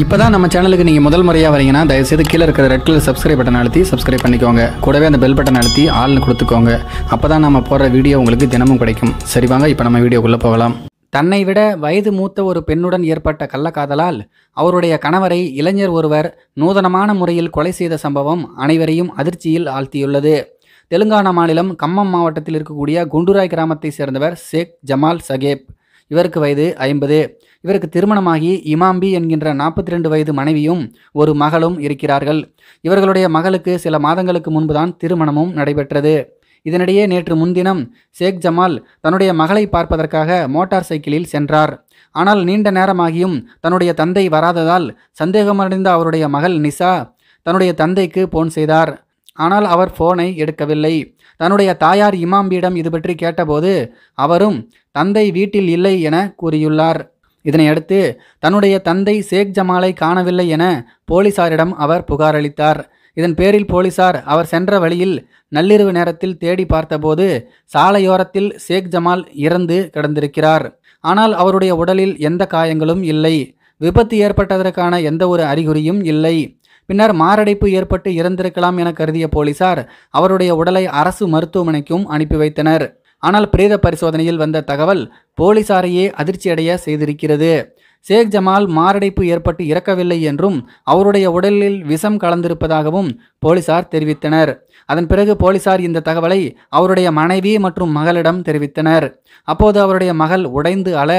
இப்போ தான் நம்ம சேனலுக்கு நீங்கள் முதல் முறையாக வரீங்கன்னா தயவுசெய்து கீழே இருக்கிற ரெட் கலர் சப்ஸ்கிரைப் பட்டன் அழுத்தி சப்ஸ்கிரைப் பண்ணிக்கோங்க கூடவே அந்த பெல் பட்டன் அழுத்தி ஆள்னு கொடுத்துக்கோங்க அப்போ தான் நம்ம போடுற வீடியோ உங்களுக்கு தினமும் கிடைக்கும் சரி வாங்க இப்போ நம்ம வீடியோக்குள்ளே போகலாம் தன்னை விட வயது மூத்த ஒரு பெண்ணுடன் ஏற்பட்ட கள்ளக்காதலால் அவருடைய கணவரை இளைஞர் ஒருவர் நூதனமான முறையில் கொலை செய்த சம்பவம் அனைவரையும் அதிர்ச்சியில் ஆழ்த்தியுள்ளது தெலுங்கானா மாநிலம் கம்மம் மாவட்டத்தில் இருக்கக்கூடிய குண்டுராய் கிராமத்தை சேர்ந்தவர் ஷேக் ஜமால் சகேப் இவருக்கு வயது ஐம்பது இவருக்கு திருமணமாகி இமாம்பி என்கின்ற நாற்பத்தி ரெண்டு வயது மனைவியும் ஒரு மகளும் இருக்கிறார்கள் இவர்களுடைய மகளுக்கு சில மாதங்களுக்கு முன்புதான் திருமணமும் நடைபெற்றது இதனிடையே நேற்று முன்தினம் ஷேக் ஜமால் தன்னுடைய மகளை பார்ப்பதற்காக மோட்டார் சைக்கிளில் சென்றார் ஆனால் நீண்ட நேரமாகியும் தன்னுடைய தந்தை வராததால் சந்தேகமடைந்த அவருடைய மகள் நிசா தன்னுடைய தந்தைக்கு போன் செய்தார் ஆனால் அவர் போனை எடுக்கவில்லை தன்னுடைய தாயார் இமாம்பியிடம் இது பற்றி கேட்டபோது அவரும் தந்தை வீட்டில் இல்லை என கூறியுள்ளார் இதனையடுத்து தன்னுடைய தந்தை ஷேக் ஜமாலை காணவில்லை என போலீசாரிடம் அவர் புகாரளித்தார் இதன் பேரில் போலீசார் அவர் சென்ற வழியில் நள்ளிரவு நேரத்தில் தேடி பார்த்தபோது சாலையோரத்தில் ஷேக் ஜமால் இறந்து கிடந்திருக்கிறார் ஆனால் அவருடைய உடலில் எந்த காயங்களும் இல்லை விபத்து ஏற்பட்டதற்கான எந்த ஒரு அறிகுறியும் இல்லை பின்னர் மாரடைப்பு ஏற்பட்டு இறந்திருக்கலாம் என கருதிய போலீசார் அவருடைய உடலை அரசு மருத்துவமனைக்கும் அனுப்பி வைத்தனர் ஆனால் பிரேத பரிசோதனையில் வந்த தகவல் போலீசாரையே அதிர்ச்சியடைய செய்திருக்கிறது ஷேக் ஜமால் மாரடைப்பு ஏற்பட்டு இறக்கவில்லை என்றும் அவருடைய உடலில் விஷம் கலந்திருப்பதாகவும் போலீசார் தெரிவித்தனர் அதன் பிறகு போலீசார் இந்த தகவலை அவருடைய மனைவி மற்றும் மகளிடம் தெரிவித்தனர் அப்போது அவருடைய மகள் உடைந்து அழ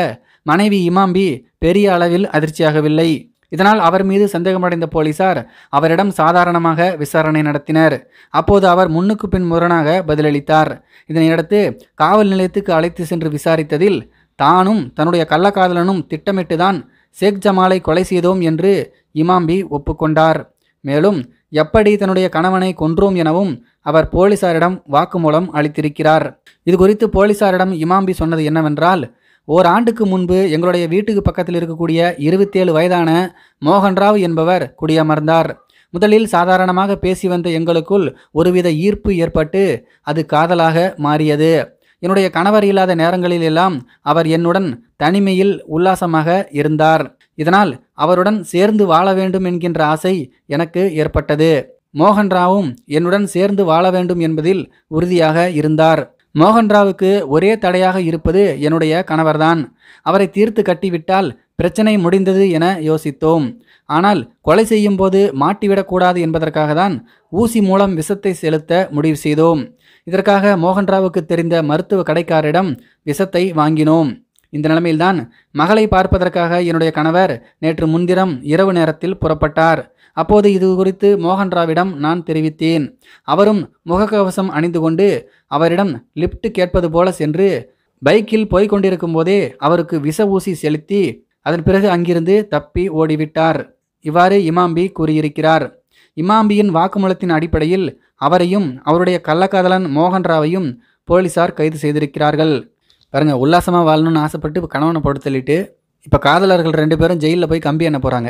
மனைவி இமாம்பி பெரிய அளவில் அதிர்ச்சியாகவில்லை இதனால் அவர் மீது சந்தேகமடைந்த போலீசார் அவரிடம் சாதாரணமாக விசாரணை நடத்தினர் அப்போது அவர் முன்னுக்கு பின் முரணாக பதிலளித்தார் இதனையடுத்து காவல் நிலையத்துக்கு அழைத்து சென்று விசாரித்ததில் தானும் தன்னுடைய கள்ளக்காதலனும் திட்டமிட்டுதான் ஷேக் ஜமாலை கொலை செய்தோம் என்று இமாம்பி ஒப்புக்கொண்டார் மேலும் எப்படி தன்னுடைய கணவனை கொன்றோம் எனவும் அவர் போலீசாரிடம் வாக்குமூலம் அளித்திருக்கிறார் இது குறித்து போலீசாரிடம் இமாம்பி சொன்னது என்னவென்றால் ஓர் ஆண்டுக்கு முன்பு எங்களுடைய வீட்டுக்கு பக்கத்தில் இருக்கக்கூடிய இருபத்தேழு வயதான மோகன்ராவ் என்பவர் குடியமர்ந்தார் முதலில் சாதாரணமாக பேசி வந்த எங்களுக்குள் ஒருவித ஈர்ப்பு ஏற்பட்டு அது காதலாக மாறியது என்னுடைய கணவர் இல்லாத நேரங்களில் எல்லாம் அவர் என்னுடன் தனிமையில் உல்லாசமாக இருந்தார் இதனால் அவருடன் சேர்ந்து வாழ வேண்டும் என்கின்ற ஆசை எனக்கு ஏற்பட்டது மோகன்ராவும் என்னுடன் சேர்ந்து வாழ வேண்டும் என்பதில் உறுதியாக இருந்தார் மோகன்ராவுக்கு ஒரே தடையாக இருப்பது என்னுடைய கணவர்தான் அவரை தீர்த்து கட்டிவிட்டால் பிரச்சனை முடிந்தது என யோசித்தோம் ஆனால் கொலை செய்யும் போது மாட்டிவிடக்கூடாது என்பதற்காக தான் ஊசி மூலம் விஷத்தை செலுத்த முடிவு செய்தோம் இதற்காக மோகன்ராவுக்கு தெரிந்த மருத்துவ கடைக்காரரிடம் விஷத்தை வாங்கினோம் இந்த நிலைமையில்தான் மகளை பார்ப்பதற்காக என்னுடைய கணவர் நேற்று முன்தினம் இரவு நேரத்தில் புறப்பட்டார் அப்போது இது குறித்து மோகன்ராவிடம் நான் தெரிவித்தேன் அவரும் முகக்கவசம் அணிந்து கொண்டு அவரிடம் லிப்ட் கேட்பது போல சென்று பைக்கில் போய்க் கொண்டிருக்கும் போதே அவருக்கு விச ஊசி செலுத்தி அதன் பிறகு அங்கிருந்து தப்பி ஓடிவிட்டார் இவ்வாறு இமாம்பி கூறியிருக்கிறார் இமாம்பியின் வாக்குமூலத்தின் அடிப்படையில் அவரையும் அவருடைய கள்ளக்காதலன் மோகன்ராவையும் போலீசார் கைது செய்திருக்கிறார்கள் பாருங்கள் உல்லாசமாக வாழணும்னு ஆசைப்பட்டு இப்போ கணவனை பொறுத்தள்ளிட்டு இப்போ காதலர்கள் ரெண்டு பேரும் ஜெயிலில் போய் கம்பி என்ன போகிறாங்க